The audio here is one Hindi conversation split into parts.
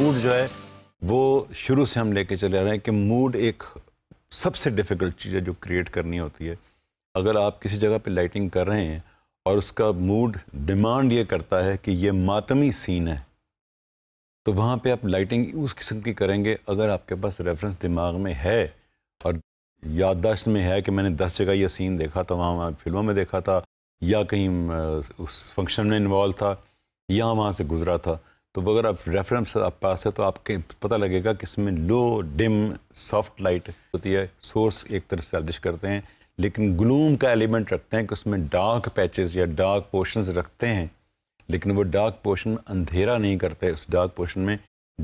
मूड जो है वो शुरू से हम लेके चले आ रहे हैं कि मूड एक सबसे डिफ़िकल्ट चीज़ है जो क्रिएट करनी होती है अगर आप किसी जगह पे लाइटिंग कर रहे हैं और उसका मूड डिमांड ये करता है कि ये मातमी सीन है तो वहाँ पे आप लाइटिंग उस किस्म की करेंगे अगर आपके पास रेफरेंस दिमाग में है और याददाश्त में है कि मैंने दस जगह यह सीन देखा था वहाँ वहाँ फिल्मों में देखा था या कहीं उस फंक्शन में इन्वॉल्व था या वहाँ से गुजरा था तो अगर आप रेफरेंस आप पास है तो आपके पता लगेगा कि इसमें लो डिम सॉफ्ट लाइट होती है सोर्स एक तरह स्टैब्लिश करते हैं लेकिन ग्लूम का एलिमेंट रखते हैं कि उसमें डार्क पैचेस या डार्क पोर्शंस रखते हैं लेकिन वो डार्क पोर्शन अंधेरा नहीं करते उस डार्क पोर्शन में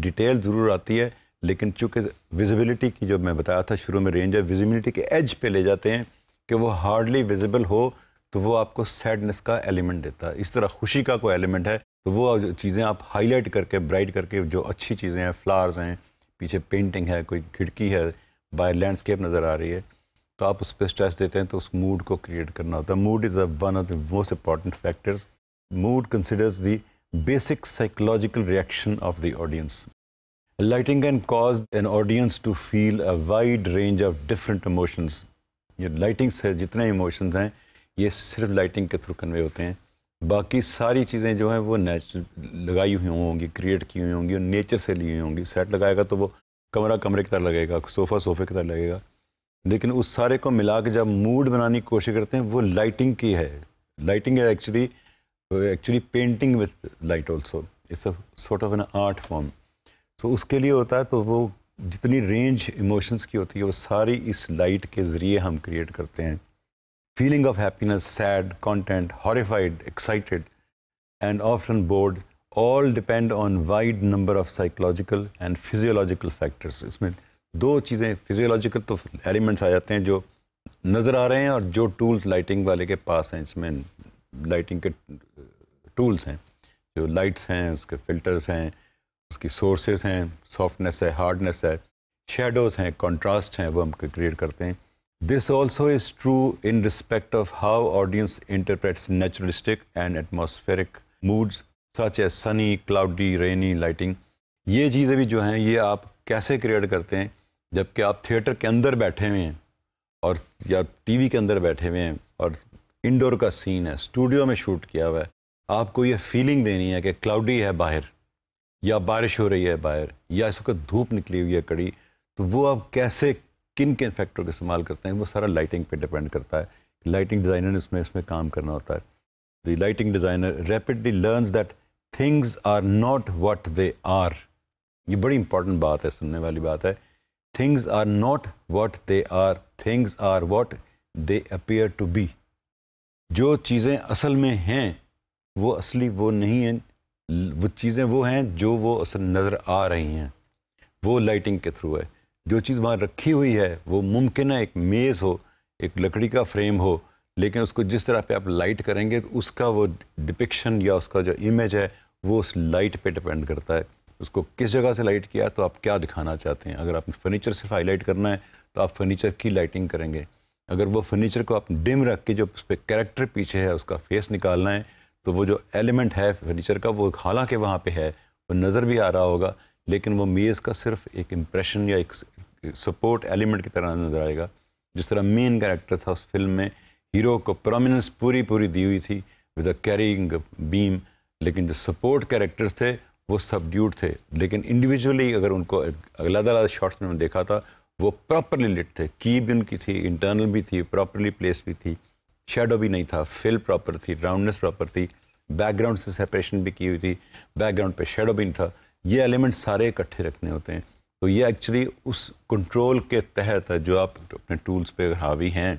डिटेल ज़रूर आती है लेकिन चूंकि विजिबिलिटी की जो मैं बताया था शुरू में रेंज है विजिबिलिटी के एज पर ले जाते हैं कि वो हार्डली विजिबल हो तो वो आपको सैडनेस का एलिमेंट देता है इस तरह खुशी का कोई एलिमेंट है तो वो चीज़ें आप हाईलाइट करके ब्राइट करके जो अच्छी चीज़ें हैं फ्लावर्स हैं पीछे पेंटिंग है कोई खिड़की है बाय लैंडस्केप नज़र आ रही है तो आप उस पर स्ट्रेस देते हैं तो उस मूड को क्रिएट करना होता है mood is a one of the most important factors mood considers the basic psychological reaction of the audience lighting can cause an audience to feel a wide range of different emotions ये लाइटिंग्स से जितने इमोशंस हैं ये सिर्फ लाइटिंग के थ्रू कन्वे होते हैं बाकी सारी चीज़ें जो हैं वो नेचुर लगाई हुई होंगी क्रिएट की हुई होंगी और नेचर से ली हुई होंगी सेट लगाएगा तो वो कमरा कमरे की तरह लगेगा सोफ़ा सोफ़े की तरह लगेगा लेकिन उस सारे को मिला के जब मूड बनाने की कोशिश करते हैं वो लाइटिंग की है लाइटिंग है actually actually painting with light also it's sort of an art form तो उसके लिए होता है तो वो जितनी रेंज इमोशंस की होती है वो सारी इस लाइट के ज़रिए हम क्रिएट करते हैं feeling of happiness, sad, content, horrified, excited, and often bored all depend on wide number of psychological and physiological factors. इसमें दो चीज़ें फिजियोलॉजिकल तो एलिमेंट्स आ जाते हैं जो नज़र आ रहे हैं और जो टूल्स लाइटिंग वाले के पास हैं इसमें लाइटिंग के टूल्स uh, हैं जो लाइट्स हैं उसके फिल्टर्स हैं उसकी सोर्सेज हैं सॉफ्टनेस है हार्डनेस है शेडोज़ हैं कॉन्ट्रास्ट हैं वो हम क्रिएट करते हैं This also is true in respect of how audience interprets naturalistic and atmospheric moods such as sunny, cloudy, rainy, lighting. ये चीज़ें भी जो हैं ये आप कैसे क्रिएट करते हैं जबकि आप थिएटर के अंदर बैठे हुए हैं और या टीवी के अंदर बैठे हुए हैं और इंडोर का सीन है स्टूडियो में शूट किया हुआ है आपको ये फीलिंग देनी है कि क्लाउडी है बाहर या बारिश हो रही है बाहर या इस वक्त धूप निकली हुई है कड़ी तो वो आप कैसे किन किन फैक्टर का इस्तेमाल करते हैं वो सारा लाइटिंग पे डिपेंड करता है लाइटिंग डिज़ाइनर ने इसमें इसमें काम करना होता है the lighting designer rapidly learns that things are not what they are ये बड़ी इंपॉर्टेंट बात है सुनने वाली बात है things are not what they are things are what they appear to be जो चीज़ें असल में हैं वो असली वो नहीं हैं वो चीज़ें वो हैं जो वो असल नज़र आ रही हैं वो लाइटिंग के थ्रू है जो चीज़ वहाँ रखी हुई है वो मुमकिन है एक मेज़ हो एक लकड़ी का फ्रेम हो लेकिन उसको जिस तरह पे आप लाइट करेंगे तो उसका वो डिपिक्शन या उसका जो इमेज है वो उस लाइट पे डिपेंड करता है उसको किस जगह से लाइट किया तो आप क्या दिखाना चाहते हैं अगर आपने फर्नीचर सिर्फ हाईलाइट करना है तो आप फर्नीचर की लाइटिंग करेंगे अगर वो फर्नीचर को आप डिम रख के जो उस पर करेक्टर पीछे है उसका फेस निकालना है तो वो जो एलिमेंट है फर्नीचर का वो हालांकि वहाँ पर है वो नज़र भी आ रहा होगा लेकिन वो मीज़ का सिर्फ एक इम्प्रेशन या एक सपोर्ट एलिमेंट की तरह नज़र आएगा जिस तरह मेन कैरेक्टर था उस फिल्म में हीरो को प्रोमिनेंस पूरी पूरी दी हुई थी विद अ कैरिंग बीम लेकिन जो सपोर्ट कैरेक्टर्स थे वो सबड्यूट थे लेकिन इंडिविजुअली अगर उनको अलग अलग शॉट्स में देखा था वो प्रॉपरली लिट थे की भी उनकी थी इंटरनल भी थी प्रॉपरली प्लेस भी थी शेडो भी नहीं था फिल प्रॉपर थी राउंडनेस प्रॉपर थी बैकग्राउंड से सेपरेशन भी की हुई थी बैकग्राउंड पे शेडो भी नहीं था ये एलिमेंट सारे इकट्ठे रखने होते हैं तो ये एक्चुअली उस कंट्रोल के तहत है जो आप अपने टूल्स पे हावी हैं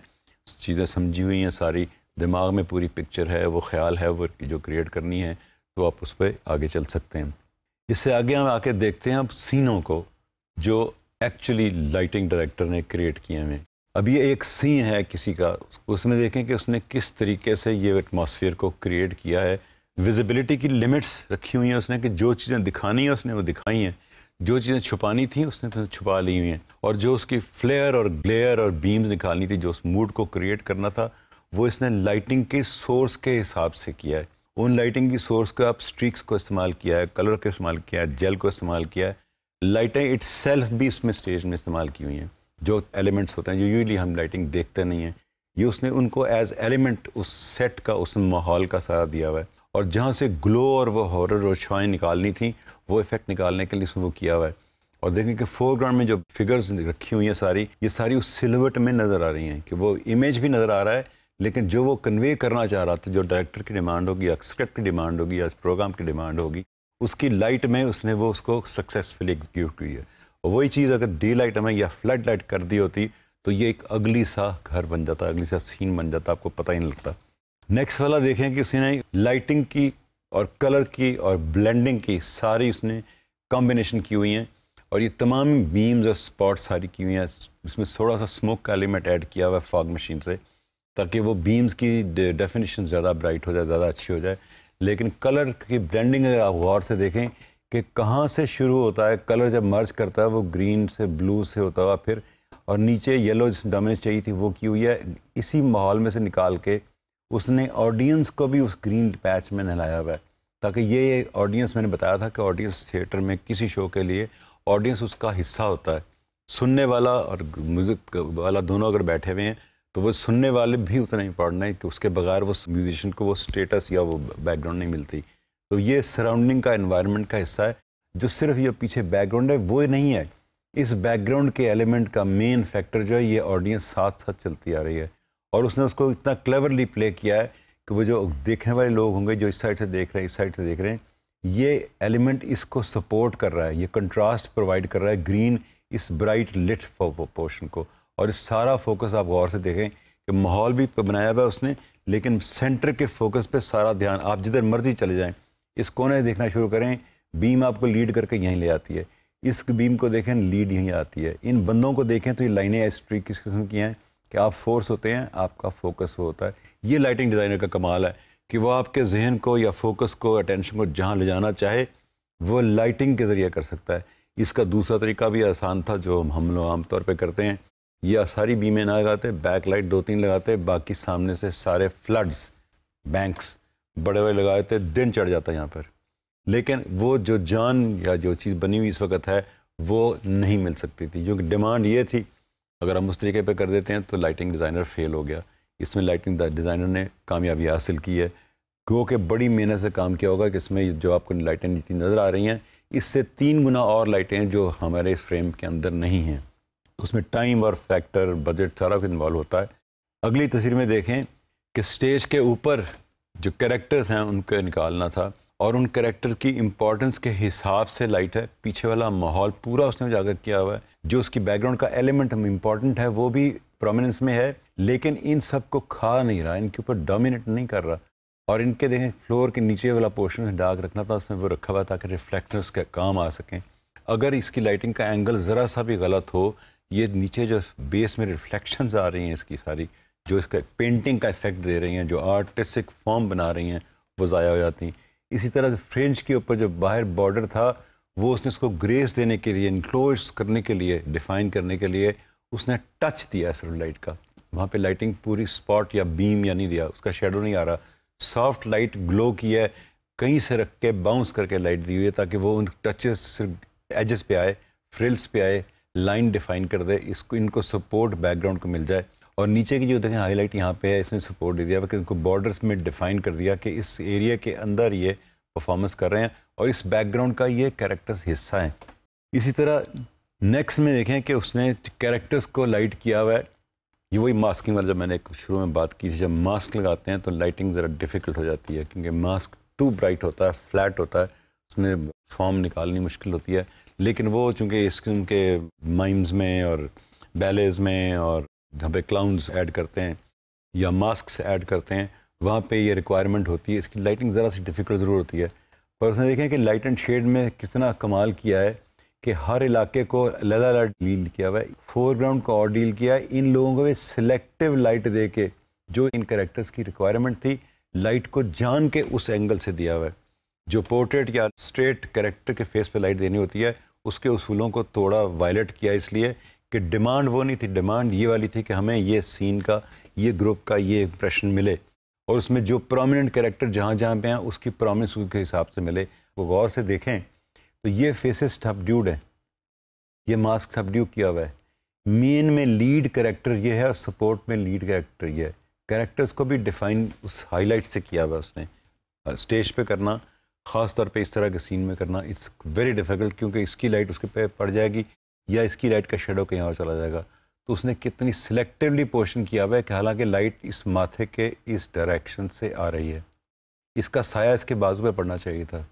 चीज़ें समझी हुई हैं सारी दिमाग में पूरी पिक्चर है वो ख्याल है वो जो क्रिएट करनी है तो आप उस पर आगे चल सकते हैं इससे आगे हम आके देखते हैं अब सीनों को जो एक्चुअली लाइटिंग डायरेक्टर ने क्रिएट किए हैं अब ये एक सीन है किसी का उसमें देखें कि उसने किस तरीके से ये एटमॉस्फेयर को क्रिएट किया है विजिबिलिटी की लिमिट्स रखी हुई हैं उसने कि जो चीज़ें दिखानी है उसने वो दिखाई हैं जो चीज़ें छुपानी थी उसने तो छुपा ली हुई हैं और जो उसकी फ्लेयर और ग्लेयर और बीम्स निकालनी थी जो उस मूड को क्रिएट करना था वो इसने लाइटिंग के सोर्स के हिसाब से किया है उन लाइटिंग की सोर्स का आप स्ट्रिक्स को इस्तेमाल किया है कलर का इस्तेमाल किया है जेल को इस्तेमाल किया है लाइटें इट भी उसमें स्टेज में इस्तेमाल की हुई हैं जो एलिमेंट्स होते हैं जो यूजली हम लाइटिंग देखते नहीं हैं ये उसने उनको एज एलिमेंट उस सेट का उस माहौल का सारा दिया हुआ है और जहाँ से ग्लो और वो हॉरर और शाइन निकालनी थी वो इफेक्ट निकालने के लिए इसमें वो किया हुआ है और देखें कि फोरग्राउंड में जो फिगर्स रखी हुई हैं सारी ये सारी उस सिलवट में नज़र आ रही हैं कि वो इमेज भी नज़र आ रहा है लेकिन जो वो कन्वे करना चाह रहा था जो डायरेक्टर की डिमांड होगी या स्क्रिप्ट की डिमांड होगी या प्रोग्राम की डिमांड होगी उसकी लाइट में उसने वो उसको सक्सेसफुली एग्जीक्यूट की है और वही चीज़ अगर डे लाइट में या फ्लड लाइट कर दी होती तो ये एक अगली सा घर बन जाता अगली सा सीन बन जाता आपको पता ही नहीं लगता नेक्स्ट वाला देखें कि उसने लाइटिंग की और कलर की और ब्लेंडिंग की सारी उसने कॉम्बिनेशन की हुई हैं और ये तमाम बीम्स और स्पॉट सारी की हुई हैं इसमें थोड़ा सा स्मोक का एलिमेंट ऐड किया हुआ है फॉग मशीन से ताकि वो बीम्स की डेफिनेशन ज़्यादा ब्राइट हो जाए ज़्यादा अच्छी हो जाए लेकिन कलर की ब्लेंडिंग अगर आप गौर से देखें कि कहाँ से शुरू होता है कलर जब मर्ज करता है वो ग्रीन से ब्लू से होता हुआ फिर और नीचे येलो जिस डोमिनेंस चाहिए थी वो की हुई है इसी माहौल में से निकाल के उसने ऑडियंस को भी उस ग्रीन पैच में नहलाया हुआ है ताकि ये ऑडियंस मैंने बताया था कि ऑडियंस थिएटर में किसी शो के लिए ऑडियंस उसका हिस्सा होता है सुनने वाला और म्यूज़िक वाला दोनों अगर बैठे हुए हैं तो वो सुनने वाले भी उतना ही पढ़ना है कि उसके बगैर वो म्यूजिशियन को वो स्टेटस या वो बैकग्राउंड नहीं मिलती तो ये सराउंडिंग का इन्वायरमेंट का हिस्सा है जो सिर्फ ये पीछे बैकग्राउंड है वो ही नहीं है इस बैकग्राउंड के एलिमेंट का मेन फैक्टर जो है ये ऑडियंस साथ साथ चलती आ रही है और उसने उसको इतना क्लेवरली प्ले किया है कि वो जो देखने वाले लोग होंगे जो इस साइड से देख रहे हैं इस साइड से देख रहे हैं ये एलिमेंट इसको सपोर्ट कर रहा है ये कंट्रास्ट प्रोवाइड कर रहा है ग्रीन इस ब्राइट लिट पोर्शन को और इस सारा फोकस आप गौर से देखें कि माहौल भी तो बनाया हुआ है उसने लेकिन सेंटर के फोकस पे सारा ध्यान आप जिधर मर्जी चले जाएं इस कोने देखना शुरू करें बीम आपको लीड करके यहीं ले आती है इस बीम को देखें लीड यहीं आती है इन बंदों को देखें तो ये लाइनें इस किस किस्म की हैं कि आप फोर्स होते हैं आपका फोकस वो होता है ये लाइटिंग डिज़ाइनर का कमाल है कि वो आपके जहन को या फोकस को अटेंशन को जहाँ ले जाना चाहे वो लाइटिंग के ज़रिए कर सकता है इसका दूसरा तरीका भी आसान था जो हम लोग आमतौर पर करते हैं या सारी बीमें ना लगाते बैक लाइट दो तीन लगाते बाकी सामने से सारे फ्लड्स बैंक्स बड़े बड़े लगाए थे दिन चढ़ जाता यहाँ पर लेकिन वो जो जान या जो चीज़ बनी हुई इस वक्त है वो नहीं मिल सकती थी क्योंकि डिमांड ये थी अगर हम उस तरीके पर कर देते हैं तो लाइटिंग डिज़ाइनर फेल हो गया इसमें लाइटिंग डिज़ाइनर ने कामयाबी हासिल की है गो के बड़ी मेहनत से काम किया होगा कि इसमें जो आपको लाइटें जितनी नज़र आ रही हैं इससे तीन गुना और लाइटें जो हमारे इस फ्रेम के अंदर नहीं हैं उसमें टाइम और फैक्टर बजट सारा कुछ इन्वॉल्व होता है अगली तस्वीर में देखें कि स्टेज के ऊपर जो कैरेक्टर्स हैं उनको निकालना था और उन करेक्टर की इम्पोर्टेंस के हिसाब से लाइट है पीछे वाला माहौल पूरा उसने उजागर किया हुआ है जो उसकी बैकग्राउंड का एलिमेंट हम इंपॉर्टेंट है वो भी प्रोमिनेंस में है लेकिन इन सब को खा नहीं रहा इनके ऊपर डोमिनेट नहीं कर रहा और इनके देखें फ्लोर के नीचे वाला पोर्शन डार्क रखना था उसमें वो रखा हुआ ताकि रिफ्लेक्टर्स का काम आ सकें अगर इसकी लाइटिंग का एंगल ज़रा सा भी गलत हो ये नीचे जो बेस में रिफ्लेक्शंस आ रही हैं इसकी सारी जो इसका पेंटिंग का इफेक्ट दे रही हैं जो आर्टिस्टिक फॉर्म बना रही हैं वो ज़ाया हो जाती हैं इसी तरह से फ्रेंच के ऊपर जो बाहर बॉर्डर था वो उसने इसको ग्रेस देने के लिए इनक्लोज करने के लिए डिफाइन करने के लिए उसने टच दिया लाइट का वहाँ पे लाइटिंग पूरी स्पॉट या बीम या नहीं दिया उसका शेडो नहीं आ रहा सॉफ्ट लाइट ग्लो की है कहीं से रख के बाउंस करके लाइट दी हुई है ताकि वो उन टचेस सिर्फ एजेस पे आए फ्रिल्स पे आए लाइन डिफाइन कर दे इसको इनको सपोर्ट बैकग्राउंड को मिल जाए और नीचे की जो देखें हाईलाइट यहाँ पे है इसने सपोर्ट दे दिया क्योंकि इनको बॉर्डर्स में डिफाइन कर दिया कि इस एरिया के अंदर ये परफॉर्मेंस कर रहे हैं और इस बैकग्राउंड का ये कैरेक्टर्स हिस्सा है इसी तरह नेक्स्ट में देखें कि उसने कैरेक्टर्स को लाइट किया हुआ है ये वही मास्किंग वाला जब मैंने शुरू में बात की थी जब मास्क लगाते हैं तो लाइटिंग ज़रा डिफ़िकल्ट हो जाती है क्योंकि मास्क टू ब्राइट होता है फ्लैट होता है उसमें फॉर्म निकालनी मुश्किल होती है लेकिन वो चूँकि इस किस्म के माइम्स में और बैलेज में और जहाँ पे क्लाउंस ऐड करते हैं या मास्क ऐड करते हैं वहाँ पे ये रिक्वायरमेंट होती है इसकी लाइटिंग ज़रा सी डिफ़िकल्ट ज़रूर होती है पर उसने देखें कि लाइट एंड शेड में कितना कमाल किया है कि हर इलाके को अलग अलग डील किया हुआ है फोरग्राउंड को और डील किया है इन लोगों को भी सिलेक्टिव लाइट दे के जो इन करेक्टर्स की रिक्वायरमेंट थी लाइट को जान के उस एंगल से दिया हुआ है जो पोर्ट्रेट या स्ट्रेट करेक्टर के फेस पर लाइट देनी होती है उसके उसूलों को थोड़ा वायलेट किया इसलिए कि डिमांड वो नहीं थी डिमांड ये वाली थी कि हमें ये सीन का ये ग्रुप का ये इंप्रेशन मिले और उसमें जो प्रोमिनेंट कैरेक्टर जहाँ जहाँ पे हैं उसकी प्रोमिनेंस के हिसाब से मिले वो गौर से देखें तो ये फेसेस सबड्यूड है ये मास्क सबड्यू किया हुआ है मेन में लीड कैरेक्टर ये है और सपोर्ट में लीड करेक्टर ये है कैरेक्टर्स को भी डिफाइन उस हाईलाइट से किया हुआ है उसने स्टेज पर करना ख़ास तौर पे इस तरह के सीन में करना इट्स वेरी डिफ़िकल्ट क्योंकि इसकी लाइट उसके पे पड़ जाएगी या इसकी लाइट का शेडो कहीं और चला जाएगा तो उसने कितनी सिलेक्टिवली पोर्शन किया हुआ है कि हालांकि लाइट इस माथे के इस डायरेक्शन से आ रही है इसका साया इसके बाजू पर पड़ना चाहिए था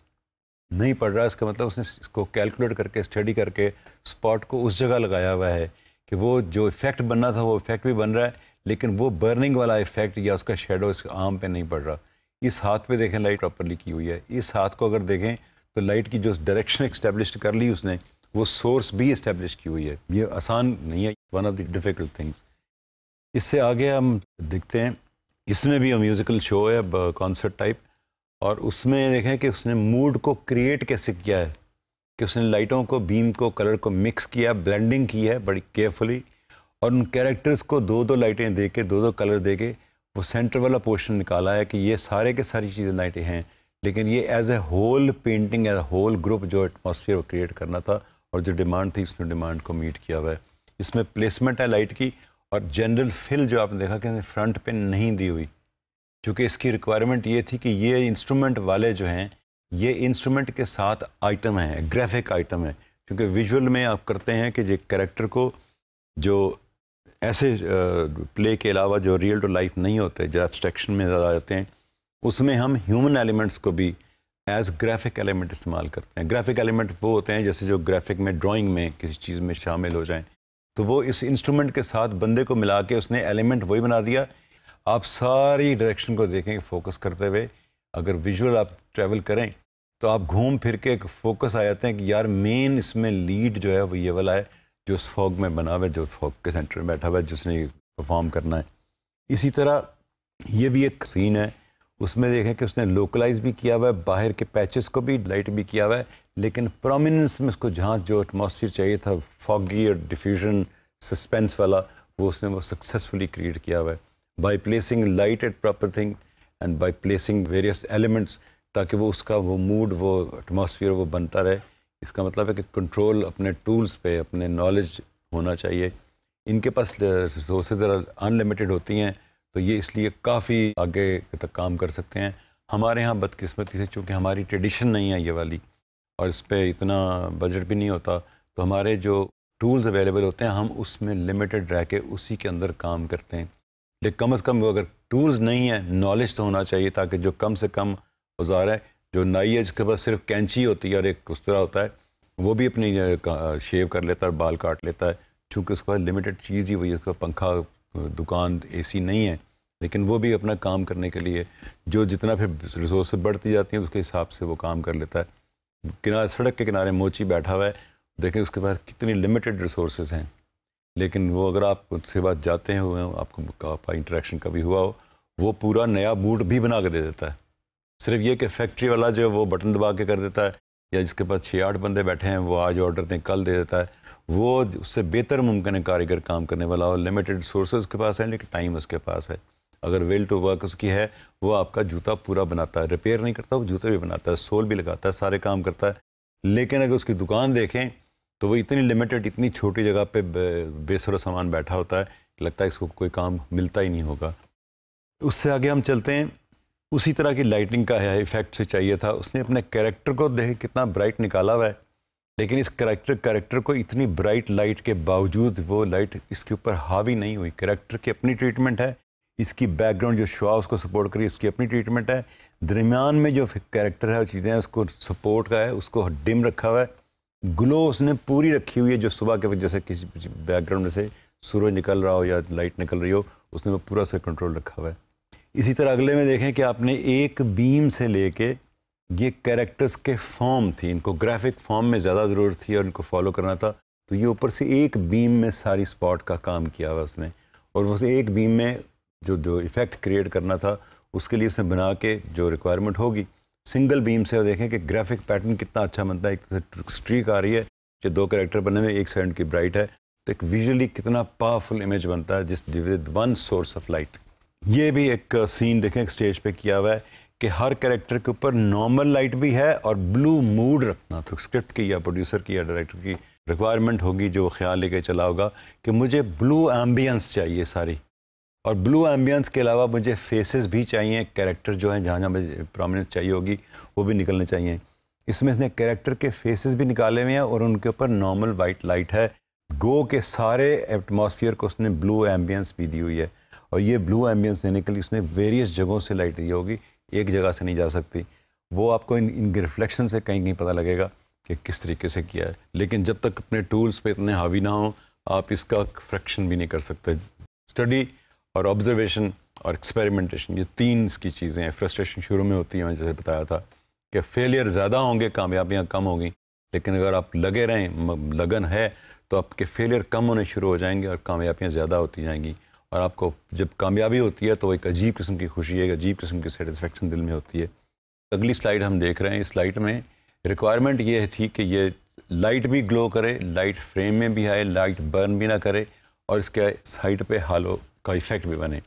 नहीं पड़ रहा इसका मतलब उसने इसको कैलकुलेट करके स्टडी करके स्पॉट को उस जगह लगाया हुआ है कि वो जो इफेक्ट बनना था वो इफेक्ट भी बन रहा है लेकिन वो बर्निंग वाला इफेक्ट या उसका शेडो इसके आम पे नहीं पड़ रहा इस हाथ पे देखें लाइट प्रॉपरली की हुई है इस हाथ को अगर देखें तो लाइट की जो डायरेक्शन एक्स्टेब्लिश कर ली उसने वो सोर्स भी इस्टेब्लिश की हुई है ये आसान नहीं है one of the difficult things इससे आगे हम देखते हैं इसमें भी म्यूज़िकल शो है कॉन्सर्ट टाइप uh, और उसमें देखें कि उसने मूड को क्रिएट कैसे किया है कि उसने लाइटों को बीम को कलर को मिक्स किया ब्लेंडिंग की है बड़ी केयरफुली और उन कैरेक्टर्स को दो दो लाइटें दे के दो दो कलर दे के वो सेंटर वाला पोर्शन निकाला है कि ये सारे के सारी चीज़ें लाइटें हैं लेकिन ये as a whole painting as a whole group जो एटमोसफियर क्रिएट करना था और जो डिमांड थी उसने डिमांड को मीट किया हुआ है इसमें प्लेसमेंट है लाइट की और जनरल फिल जो आपने देखा कि फ्रंट पे नहीं दी हुई क्योंकि इसकी रिक्वायरमेंट ये थी कि ये इंस्ट्रूमेंट वाले जो हैं ये इंस्ट्रूमेंट के साथ आइटम है ग्राफिक आइटम है क्योंकि विजुअल में आप करते हैं कि जो करेक्टर को जो ऐसे प्ले के अलावा जो रियल टू लाइफ नहीं होते जो एब्सट्रैक्शन में ज़्यादा जाते हैं उसमें हम ह्यूमन एलिमेंट्स को भी एज ग्राफिक एलिमेंट इस्तेमाल करते हैं ग्राफिक एलिमेंट वो होते हैं जैसे जो ग्राफिक में ड्राइंग में किसी चीज़ में शामिल हो जाएं तो वो इस इंस्ट्रूमेंट के साथ बंदे को मिला के उसने एलिमेंट वही बना दिया आप सारी डायरेक्शन को देखेंगे फोकस करते हुए अगर विजुअल आप ट्रैवल करें तो आप घूम फिर के एक फोकस आ जाते हैं कि यार मेन इसमें लीड जो है वो ये वाला है जो उस फॉग में बना हुआ है जो फॉग के सेंटर में बैठा हुआ है जिसने परफॉर्म करना है इसी तरह ये भी एक सीन है उसमें देखें कि उसने लोकलाइज भी किया हुआ है बाहर के पैचेस को भी लाइट भी किया हुआ है लेकिन प्रोमिनेंस में उसको जहाँ जो एटमोसफियर चाहिए था फॉगी और डिफ्यूजन सस्पेंस वाला वो उसने वो सक्सेसफुली क्रिएट किया हुआ है by placing light at proper thing and by placing various elements ताकि वो उसका वो मूड वो एटमोसफियर वो बनता रहे इसका मतलब है कि कंट्रोल अपने टूल्स पे अपने नॉलेज होना चाहिए इनके पास uh, रिसोर्स अनलिमिटेड होती हैं तो ये इसलिए काफ़ी आगे तक काम कर सकते हैं हमारे यहाँ बदकिस्मती से चूँकि हमारी ट्रेडिशन नहीं है ये वाली और इस पर इतना बजट भी नहीं होता तो हमारे जो टूल्स अवेलेबल होते हैं हम उसमें लिमिटेड रह के उसी के अंदर काम करते हैं लेकिन कम अज़ कम वो अगर टूल्स नहीं है नॉलेज तो होना चाहिए ताकि जो कम से कम औजार है जो नाई है जिसके पास सिर्फ कैंची होती है और एक उस तरह होता है वो भी अपनी शेव कर लेता है बाल काट लेता है चूँकि उसके पास लिमिटेड चीज़ ही वही उसका पंखा दुकान एसी नहीं है लेकिन वो भी अपना काम करने के लिए जो जितना फिर रिसोर्स बढ़ती जाती है उसके हिसाब से वो काम कर लेता है किनारे सड़क के किनारे मोची बैठा हुआ है देखें उसके पास कितनी लिमिटेड रिसोर्स हैं लेकिन वो अगर आप उसके बात जाते हुए आपको आपका इंटरेक्शन कभी हुआ हो वो पूरा नया बूट भी बना के दे देता है सिर्फ ये कि फैक्ट्री वाला जो है वो बटन दबा के कर देता है या जिसके पास छः आठ बंदे बैठे हैं वो आज ऑर्डर दें कल दे देता है वो उससे बेहतर मुमकिन कारीगर काम करने वाला और लिमिटेड सोर्सेज उसके पास है लेकिन टाइम उसके पास है अगर वेल टू वर्क उसकी है वो आपका जूता पूरा बनाता है रिपेयर नहीं करता वो जूता भी बनाता है सोल भी लगाता है सारे काम करता है लेकिन अगर उसकी दुकान देखें तो वो इतनी लिमिटेड इतनी छोटी जगह पर बेसरो सामान बैठा होता है लगता है इसको कोई काम मिलता ही नहीं होगा उससे आगे हम चलते हैं उसी तरह की लाइटिंग का है इफेक्ट से चाहिए था उसने अपने कैरेक्टर को देख कितना ब्राइट निकाला हुआ है लेकिन इस करेक्टर करेक्टर को इतनी ब्राइट लाइट के बावजूद वो लाइट इसके ऊपर हावी नहीं हुई करेक्टर की अपनी ट्रीटमेंट है इसकी बैकग्राउंड जो शुआ उसको सपोर्ट करी उसकी अपनी ट्रीटमेंट है दरमियान में जो कैरेक्टर है चीज़ें हैं उसको सपोर्ट का है उसको डिम रखा हुआ है ग्लो उसने पूरी रखी हुई है जो सुबह के वजह से किसी बैकग्राउंड से सूरज निकल रहा हो या लाइट निकल रही हो उसने वो पूरा से कंट्रोल रखा हुआ है इसी तरह अगले में देखें कि आपने एक बीम से लेके ये कैरेक्टर्स के फॉर्म थी इनको ग्राफिक फॉर्म में ज़्यादा ज़रूरत थी और इनको फॉलो करना था तो ये ऊपर से एक बीम में सारी स्पॉट का काम किया हुआ उसने और उसे एक बीम में जो जो इफेक्ट क्रिएट करना था उसके लिए उसने बना के जो रिक्वायरमेंट होगी सिंगल बीम से देखें कि ग्राफिक पैटर्न कितना अच्छा बनता है एक तरह तो स्ट्रीक आ रही है जो दो करेक्टर बने हुए एक सेकेंड की ब्राइट है तो एक विजुअली कितना पावरफुल इमेज बनता है जिस with one source of light ये भी एक सीन देखें एक स्टेज पे किया हुआ है कि हर कैरेक्टर के ऊपर नॉर्मल लाइट भी है और ब्लू मूड रखना तो स्क्रिप्ट की या प्रोड्यूसर की या डायरेक्टर की रिक्वायरमेंट होगी जो ख्याल लेके चला होगा कि मुझे ब्लू एम्बियंस चाहिए सारी और ब्लू एम्बियंस के अलावा मुझे फेसेस भी चाहिए कैरेक्टर जो है जहाँ जहाँ मुझे प्रोमिनेंस चाहिए होगी वो भी निकलने चाहिए इसमें इसने कैरेक्टर के फेसेस भी निकाले हुए हैं और उनके ऊपर नॉर्मल वाइट लाइट है गो के सारे एटमोसफियर को उसने ब्लू एम्बियंस भी दी हुई है और ये ब्लू एम्बियंस देने के लिए उसने वेरियस जगहों से लाइट दी होगी एक जगह से नहीं जा सकती वो आपको इन इन रिफ्लेक्शन से कहीं कहीं पता लगेगा कि किस तरीके से किया है लेकिन जब तक अपने टूल्स पे इतने हावी ना हो आप इसका फ्रैक्शन भी नहीं कर सकते स्टडी और ऑब्जर्वेशन और एक्सपेरिमेंटेशन ये तीन इसकी चीज़ें हैं फ्रस्ट्रेशन शुरू में होती हैं जैसे बताया था कि फेलियर ज़्यादा होंगे कामयाबियाँ कम होंगी लेकिन अगर आप लगे रहें लगन है तो आपके फेलियर कम होने शुरू हो जाएंगे और कामयाबियाँ ज़्यादा होती जाएंगी और आपको जब कामयाबी होती है तो एक अजीब किस्म की खुशी एक अजीब किस्म की सेटिस्फेक्शन दिल में होती है अगली स्लाइड हम देख रहे हैं इस स्लाइड में रिक्वायरमेंट ये थी कि ये लाइट भी ग्लो करे लाइट फ्रेम में भी आए लाइट बर्न भी ना करे और इसके साइड पे हालो का इफेक्ट भी बने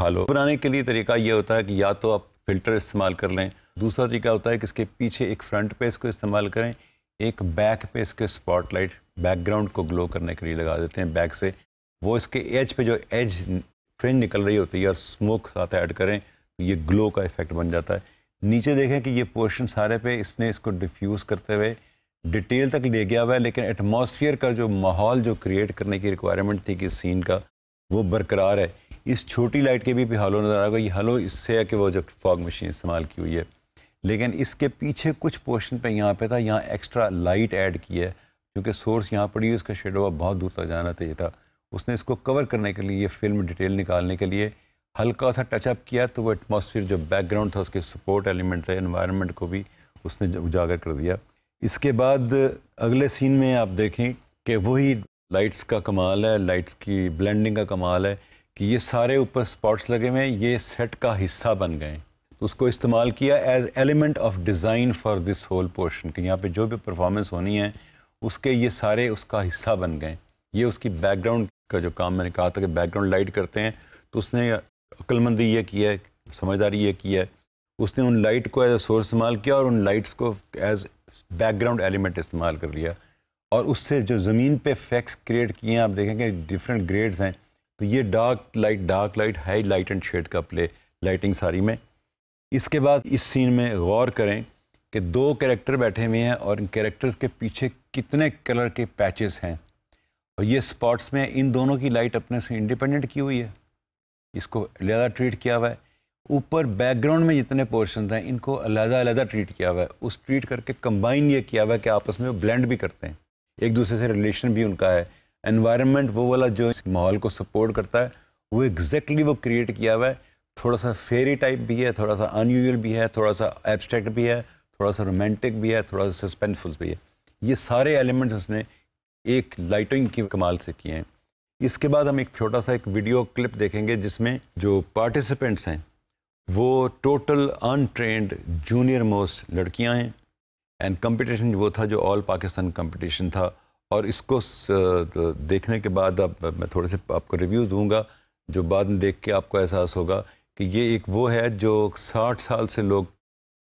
हालो बनाने के लिए तरीका ये होता है कि या तो आप फिल्टर इस्तेमाल कर लें दूसरा तरीका होता है कि इसके पीछे एक फ्रंट पे इसको इस्तेमाल करें एक बैक पे इसके स्पॉटलाइट बैकग्राउंड को ग्लो करने के लिए लगा देते हैं बैक से वो इसके एज पे जो एज ट्रेन निकल रही होती है और स्मोक साथ ऐड करें तो ये ग्लो का इफेक्ट बन जाता है नीचे देखें कि ये पोर्शन सारे पे इसने इसको डिफ्यूज़ करते हुए डिटेल तक ले गया हुआ है लेकिन एटमोसफियर का जो माहौल जो क्रिएट करने की रिक्वायरमेंट थी कि सीन का वो बरकरार है इस छोटी लाइट के भी, हलो नजर नज़र आएगा ये हलो इससे है कि वो जो फॉग मशीन इस्तेमाल की हुई है लेकिन इसके पीछे कुछ पोर्शन पे यहाँ पे था यहाँ एक्स्ट्रा लाइट ऐड की है क्योंकि सोर्स यहाँ पड़ी उसका शेडो बहुत दूर तक जाना चाहिए था उसने इसको कवर करने के लिए फिल्म डिटेल निकालने के लिए हल्का सा टचअप किया तो वो एटमॉस्फेयर जो बैकग्राउंड था उसके सपोर्ट एलिमेंट थे इन्वायरमेंट को भी उसने उजागर कर दिया इसके बाद अगले सीन में आप देखें कि वही लाइट्स का कमाल है लाइट्स की ब्लेंडिंग का कमाल है कि ये सारे ऊपर स्पॉट्स लगे हुए हैं ये सेट का हिस्सा बन गए तो उसको इस्तेमाल किया as element of design for this whole portion कि यहाँ पे जो भी परफॉर्मेंस होनी है उसके ये सारे उसका हिस्सा बन गए ये उसकी बैकग्राउंड का जो काम मैंने कहा था कि बैकग्राउंड लाइट करते हैं तो उसने अक्लमंदी ये की है समझदारी ये की है उसने उन लाइट को एज ए सोर्स इस्तेमाल किया और उन लाइट्स को एज बैकग्राउंड एलिमेंट इस्तेमाल कर लिया और उससे जो ज़मीन पे फैक्स क्रिएट किए हैं आप देखेंगे डिफरेंट ग्रेड्स हैं तो ये dark light dark light highlight and shade का प्ले लाइटिंग सारी में इसके बाद इस सीन में गौर करें कि दो कैरेक्टर बैठे हुए हैं और इन कैरेक्टर्स के पीछे कितने कलर के पैचेस हैं और ये स्पॉट्स में इन दोनों की लाइट अपने से इंडिपेंडेंट की हुई है इसको अलहदा ट्रीट किया हुआ है ऊपर बैकग्राउंड में जितने पोर्शन हैं इनको अलहदा अलहदा ट्रीट किया हुआ है उस ट्रीट करके कंबाइन ये किया हुआ है कि आपस में वो ब्लेंड भी करते हैं एक दूसरे से रिलेशन भी उनका है एनवायरनमेंट वो वाला जो इस माहौल को सपोर्ट करता है वो एग्जैक्टली exactly वो क्रिएट किया हुआ है थोड़ा सा फेरी टाइप भी है थोड़ा सा अनयूजल भी है थोड़ा सा एब्स्ट्रैक्ट भी है थोड़ा सा रोमांटिक भी है थोड़ा सा सस्पेंसफुल भी है ये सारे एलिमेंट्स उसने एक लाइटिंग की कमाल से किए हैं इसके बाद हम एक छोटा सा एक वीडियो क्लिप देखेंगे जिसमें जो पार्टिसिपेंट्स हैं वो टोटल अनट्रेंड जूनियर मोस्ट लड़कियां हैं एंड कंपटीशन वो था जो ऑल पाकिस्तान कंपटीशन था और इसको देखने के बाद अब मैं थोड़े से आपको रिव्यू दूंगा जो बाद में देख के आपको एहसास होगा कि ये एक वो है जो 60 साल से लोग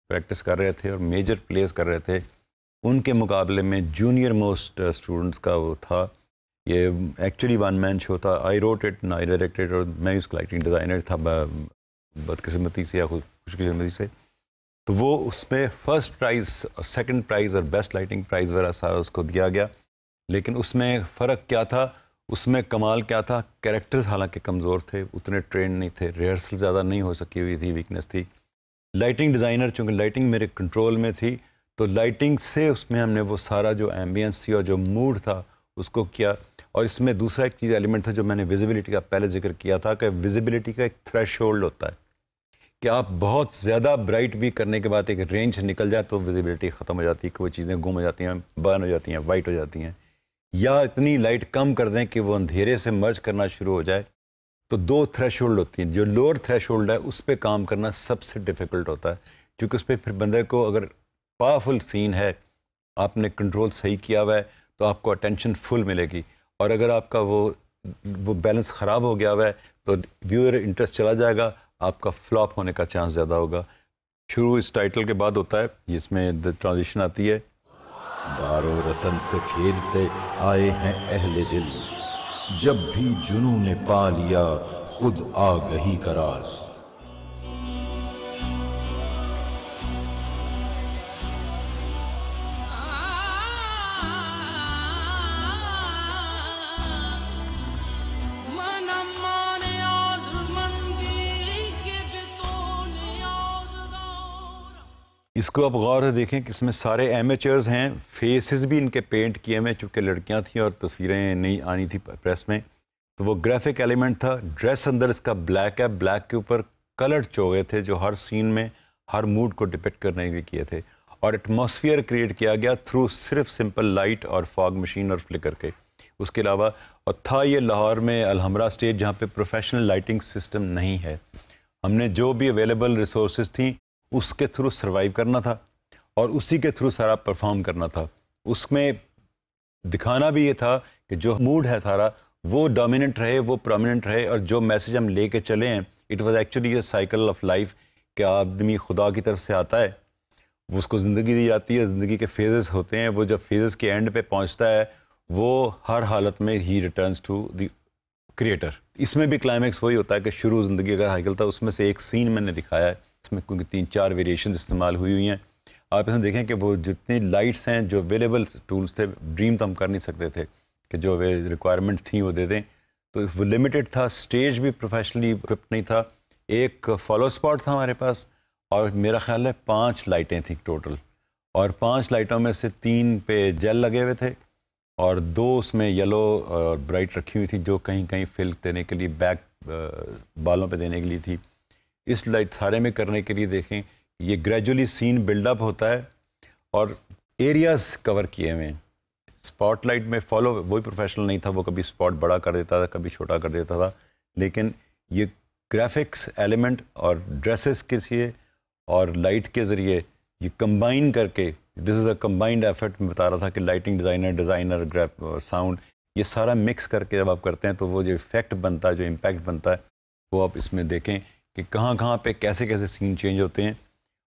प्रैक्टिस कर रहे थे और मेजर प्लेस कर रहे थे उनके मुकाबले में जूनियर मोस्ट स्टूडेंट्स का वो था ये एक्चुअली वन मैन शो था I wrote it I directed और मैं उस लाइटिंग डिज़ाइनर था बदकिस्मती से या खुशकिस्मती से तो वो उसमें फर्स्ट प्राइज़ सेकंड प्राइज़ और बेस्ट लाइटिंग प्राइज़ वगैरह सारा उसको दिया गया लेकिन उसमें फ़र्क क्या था उसमें कमाल क्या था कैरेक्टर्स हालांकि कमज़ोर थे उतने ट्रेंड नहीं थे रिहर्सल ज़्यादा नहीं हो सकी हुई थी वीकनेस थी लाइटिंग डिज़ाइनर चूँकि लाइटिंग मेरे कंट्रोल में थी तो लाइटिंग से उसमें हमने वो सारा जो एम्बियंस थी और जो मूड था उसको किया और इसमें दूसरा एक चीज़ एलिमेंट था जो मैंने विजिबिलिटी का पहले जिक्र किया था कि विजिबिलिटी का एक थ्रेश होता है कि आप बहुत ज़्यादा ब्राइट भी करने के बाद एक रेंज निकल जाए तो विजिबिलिटी ख़त्म हो जाती है कि वो चीज़ें गुम हो जाती हैं बर्न हो जाती हैं वाइट हो जाती हैं या इतनी लाइट कम कर दें कि वो अंधेरे से मर्ज करना शुरू हो जाए तो दो थ्रेश होती हैं जो लोअर थ्रेश है उस पर काम करना सबसे डिफ़िकल्ट होता है क्योंकि उस पर फिर बंदे को अगर पावरफुल सीन है आपने कंट्रोल सही किया हुआ है तो आपको अटेंशन फुल मिलेगी और अगर आपका वो वो बैलेंस ख़राब हो गया हुआ है तो व्यूअर इंटरेस्ट चला जाएगा आपका फ्लॉप होने का चांस ज़्यादा होगा शुरू इस टाइटल के बाद होता है जिसमें द ट्रांजिशन आती है बारो रसन से खेलते आए हैं अहले दिल जब भी जुनू ने पा लिया खुद आ गई का राज़ इसको आप गौर से देखें कि इसमें सारे एमेचर्स हैं फेसेस भी इनके पेंट किए हुए चूँकि लड़कियाँ थी और तस्वीरें नहीं आनी थी प्रेस में तो वो ग्राफिक एलिमेंट था ड्रेस अंदर इसका ब्लैक है ब्लैक के ऊपर कलर चोगे थे जो हर सीन में हर मूड को डिपेक्ट करने के किए थे और एटमोसफियर क्रिएट किया गया थ्रू सिर्फ सिंपल लाइट और फॉग मशीन और फ्लिकर के उसके अलावा और था ये लाहौर में अलहमरा स्टेज जहाँ पे प्रोफेशनल लाइटिंग सिस्टम नहीं है हमने जो भी अवेलेबल रिसोर्स थी उसके थ्रू सर्वाइव करना था और उसी के थ्रू सारा परफॉर्म करना था उसमें दिखाना भी ये था कि जो मूड है सारा वो डोमिनेंट रहे वो प्रोमिनेंट रहे और जो मैसेज हम लेके चले हैं it was actually a cycle of life कि आदमी खुदा की तरफ से आता है उसको ज़िंदगी दी जाती है ज़िंदगी के फेजेस होते हैं वो जब फेजेस के एंड पे पहुंचता है वो हर हालत में ही रिटर्न्स टू द क्रिएटर इसमें भी क्लाइमैक्स वही होता है कि शुरू ज़िंदगी का हाइकल था उसमें से एक सीन मैंने दिखाया है इसमें क्योंकि तीन चार वेरिएशन इस्तेमाल हुई हुई हैं आप इसमें देखें कि वो जितनी लाइट्स हैं जो अवेलेबल टूल्स थे ड्रीम तो हम कर नहीं सकते थे कि जो रिक्वायरमेंट थी वो दे दें तो वो लिमिटेड था स्टेज भी प्रोफेशनली इक्विप्ड नहीं था एक फॉलो स्पॉट था हमारे पास और मेरा ख्याल है पाँच लाइटें थी टोटल और पाँच लाइटों में से तीन पे जेल लगे हुए थे और दो उसमें येलो और ब्राइट रखी हुई थी जो कहीं कहीं फिल देने के लिए बैक बालों पे देने के लिए थी इस सारे में करने के लिए देखें ये ग्रेजुअली सीन बिल्डअप होता है और एरियाज कवर किए हुए हैं स्पॉटलाइट में फॉलो वही प्रोफेशनल नहीं था वो कभी स्पॉट बड़ा कर देता था कभी छोटा कर देता था लेकिन ये ग्राफिक्स एलिमेंट और ड्रेसेस के लिए और लाइट के ज़रिए ये कंबाइन करके this is a combined effort मैं बता रहा था कि lighting designer designer graph sound ये सारा मिक्स करके जब आप करते हैं तो वो जो इफेक्ट बनता है जो इम्पैक्ट बनता है वो आप इसमें देखें कि कहाँ कहाँ पे कैसे कैसे सीन चेंज होते हैं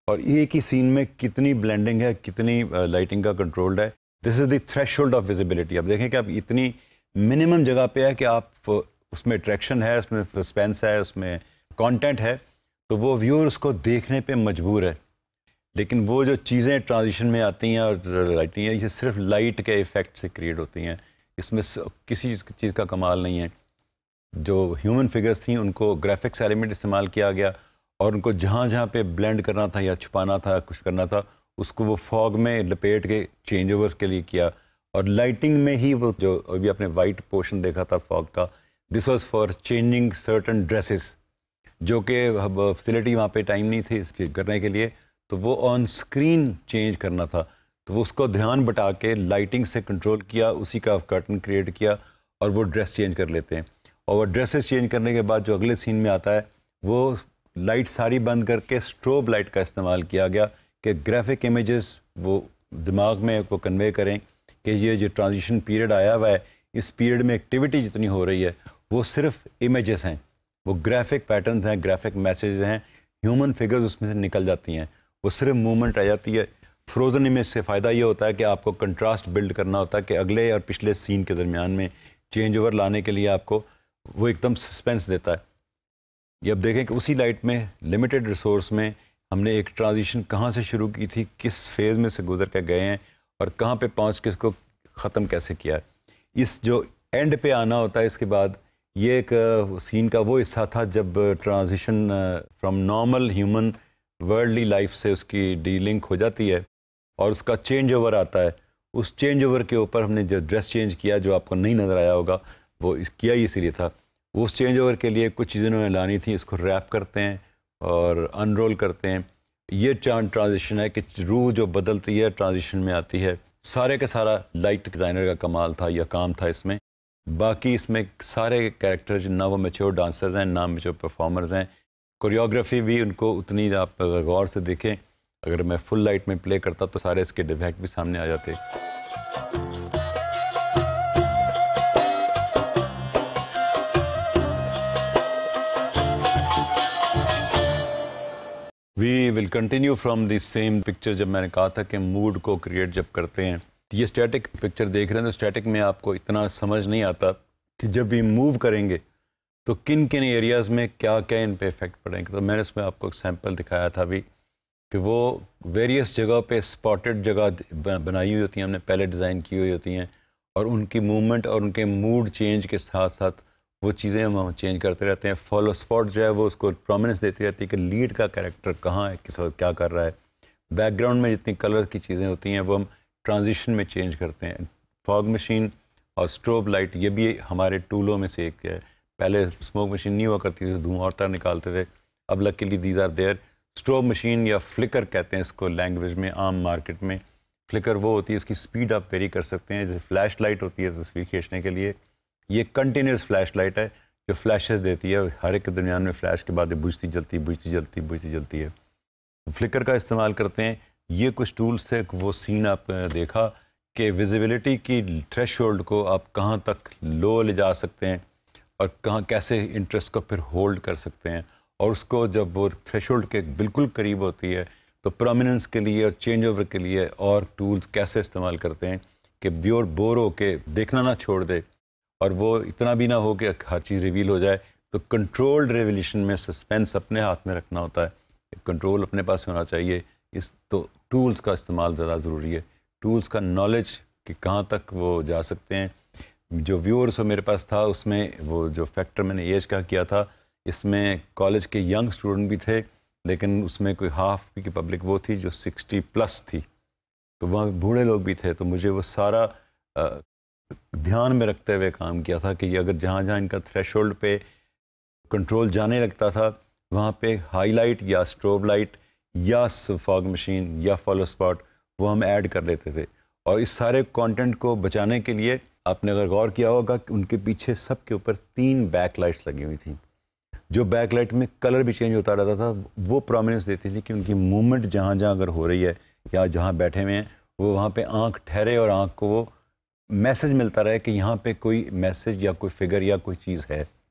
और एक ही सीन में कितनी ब्लेंडिंग है कितनी लाइटिंग का कंट्रोल्ड है this is the thresh of visibility अब देखें कि आप इतनी मिनिमम जगह पे है कि आप उसमें अट्रैक्शन है उसमें सस्पेंस है उसमें कंटेंट है तो वो व्यूअर उसको देखने पे मजबूर है लेकिन वो जो चीज़ें ट्रांजिशन में आती हैं और लाइटिंग हैं ये सिर्फ लाइट के इफ़ेक्ट से क्रिएट होती हैं इसमें किसी चीज़ का कमाल नहीं है जो ह्यूमन फिगर्स थी उनको ग्राफिक्स एलिमेंट इस्तेमाल किया गया और उनको जहाँ जहाँ पे ब्लेंड करना था या छुपाना था कुछ करना था उसको वो फॉग में लपेट के चेंज ओवर्स के लिए किया और लाइटिंग में ही वो जो अभी आपने वाइट पोर्शन देखा था फॉग का this was for changing certain dresses जो कि फैसिलिटी वहाँ पे टाइम नहीं थी इसके करने के लिए तो वो ऑन स्क्रीन चेंज करना था तो वो उसको ध्यान बटा के लाइटिंग से कंट्रोल किया उसी का कर्टन क्रिएट किया और वो ड्रेस चेंज कर लेते हैं और वह ड्रेसेस चेंज करने के बाद जो अगले सीन में आता है वो लाइट सारी बंद करके स्ट्रोब लाइट का इस्तेमाल किया गया कि ग्राफिक इमेजेस वो दिमाग में वो कन्वे करें कि ये जो ट्रांजिशन पीरियड आया हुआ है इस पीरियड में एक्टिविटी जितनी हो रही है वो सिर्फ इमेजेस हैं वो ग्राफिक पैटर्न्स हैं ग्राफिक मैसेज हैं ह्यूमन फिगर्स उसमें से निकल जाती हैं वो सिर्फ मूवमेंट आ जाती है फ्रोज़न इमेज से फ़ायदा ये होता है कि आपको कंट्रास्ट बिल्ड करना होता है कि अगले और पिछले सीन के दरमियान में चेंज ओवर लाने के लिए आपको वो एकदम सस्पेंस देता है ये अब देखें कि उसी लाइट में लिमिटेड रिसोर्स में हमने एक ट्रांजिशन कहाँ से शुरू की थी किस फेज़ में से गुजर के गए हैं और कहाँ पे पहुँच के इसको ख़त्म कैसे किया है इस जो एंड पे आना होता है इसके बाद ये एक सीन का वो हिस्सा था जब transition from normal human worldly life से उसकी डीलिंक हो जाती है और उसका चेंज ओवर आता है उस चेंज ओवर के ऊपर हमने जो ड्रेस चेंज किया जो आपको नहीं नज़र आया होगा वो इस किया ही इसीलिए था उस चेंज ओवर के लिए कुछ चीज़ें उन्होंने लानी थी इसको रैप करते हैं और अनरोल करते हैं ये चांद ट्रांजिशन है कि रूह जो बदलती है ट्रांजिशन में आती है सारे का सारा लाइट डिज़ाइनर का कमाल था या काम था इसमें बाकी इसमें सारे कैरेक्टर्स ना वो मेच्योर डांसर्स हैं ना मेच्योर परफॉर्मर्स हैं कोरियोग्राफी भी उनको उतनी आप गौर से देखें अगर मैं फुल लाइट में प्ले करता तो सारे इसके डिफेक्ट भी सामने आ जाते will continue from the same picture जब मैंने कहा था कि मूड को क्रिएट जब करते हैं तो ये स्टैटिक पिक्चर देख रहे हैं तो स्टैटिक में आपको इतना समझ नहीं आता कि जब भी मूव करेंगे तो किन किन एरियाज़ में क्या क्या इन पे इफेक्ट पड़ेंगे तो मैंने उसमें आपको एक सैम्पल दिखाया था अभी कि वो वेरियस जगह पे स्पॉटेड जगह बनाई हुई होती हैं हमने पहले डिज़ाइन की हुई होती हैं और उनकी मूवमेंट और उनके मूड चेंज के साथ साथ वो चीज़ें हम चेंज करते रहते हैं फॉलो स्पॉट जो है वो उसको प्रोमिनेंस देती रहती है कि लीड का कैरेक्टर कहाँ है किस वक्त क्या कर रहा है बैकग्राउंड में जितनी कलर की चीज़ें होती हैं वो हम ट्रांजिशन में चेंज करते हैं फॉग मशीन और स्ट्रोब लाइट ये भी हमारे टूलों में से एक है पहले स्मोक मशीन नहीं हुआ करती थी धुआं और निकालते थे अब luckily these are there strobe machine या फ्लिकर कहते हैं इसको लैंग्वेज में आम मार्केट में फ्लिकर वो होती है इसकी स्पीड आप वेरी कर सकते हैं जैसे फ्लैश लाइट होती है तस्वीर खींचने के लिए ये कंटिन्यूस फ्लैश लाइट है जो फ्लैशेस देती है हर एक दरमियान में फ्लैश के बाद बुझती जलती बुझती जलती बुझती जलती है फ्लिकर का इस्तेमाल करते हैं ये कुछ टूल्स थे वो सीन आपने देखा कि विजिबिलिटी की थ्रेश को आप कहाँ तक लो ले जा सकते हैं और कहाँ कैसे इंटरेस्ट को फिर होल्ड कर सकते हैं और उसको जब वो थ्रेश के बिल्कुल करीब होती है तो प्रोमिनेंस के लिए और चेंज ओवर के लिए और टूल्स कैसे इस्तेमाल करते हैं कि ब्योर बोर हो के देखना ना छोड़ दे और वो इतना भी ना हो कि हर चीज़ रिवील हो जाए तो कंट्रोल्ड रेवोल्यूशन में सस्पेंस अपने हाथ में रखना होता है कंट्रोल अपने पास होना चाहिए इस तो टूल्स का इस्तेमाल ज़्यादा ज़रूरी है टूल्स का नॉलेज कि कहाँ तक वो जा सकते हैं जो व्यूअर्स मेरे पास था उसमें वो जो फैक्टर मैंने एज का किया था इसमें कॉलेज के यंग स्टूडेंट भी थे लेकिन उसमें कोई हाफ की पब्लिक वो थी जो 60 प्लस थी तो वहाँ बूढ़े लोग भी थे तो मुझे वो सारा ध्यान में रखते हुए काम किया था कि अगर जहाँ जहाँ इनका थ्रेश पे कंट्रोल जाने लगता था वहाँ पे हाईलाइट या स्ट्रोब लाइट या फॉग मशीन या फॉलो स्पॉट वो हम ऐड कर लेते थे और इस सारे कंटेंट को बचाने के लिए आपने अगर गौर किया होगा कि उनके पीछे सब के ऊपर तीन बैक लाइट्स लगी हुई थी जो बैक लाइट में कलर भी चेंज होता रहता था वो प्रोमिनेंस देती थी कि उनकी मूवमेंट जहाँ जहाँ अगर हो रही है या जहाँ बैठे हुए हैं वो वहाँ पे आंख ठहरे और आंख को वो मैसेज मिलता रहे कि यहाँ पे कोई मैसेज या कोई फिगर या कोई चीज़ है